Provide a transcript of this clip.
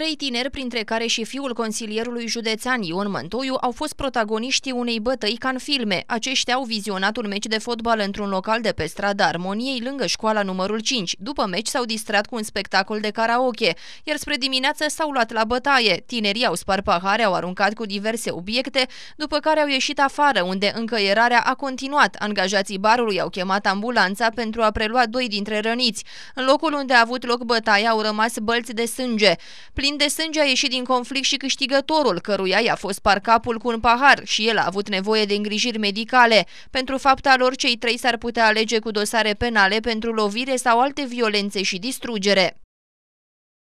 Trei tineri, printre care și fiul consilierului județean Ion Mântoiu, au fost protagoniștii unei bătăi ca în filme. Aceștia au vizionat un meci de fotbal într-un local de pe strada Armoniei, lângă școala numărul 5. După meci s-au distrat cu un spectacol de karaoke, iar spre dimineață s-au luat la bătaie. Tinerii au spart pahare, au aruncat cu diverse obiecte, după care au ieșit afară, unde încăierarea a continuat. Angajații barului au chemat ambulanța pentru a prelua doi dintre răniți. În locul unde a avut loc bătaia au rămas bălți de sânge plin de sânge a ieșit din conflict și câștigătorul, căruia i-a fost parcapul cu un pahar și el a avut nevoie de îngrijiri medicale. Pentru fapta lor, cei trei s-ar putea alege cu dosare penale pentru lovire sau alte violențe și distrugere.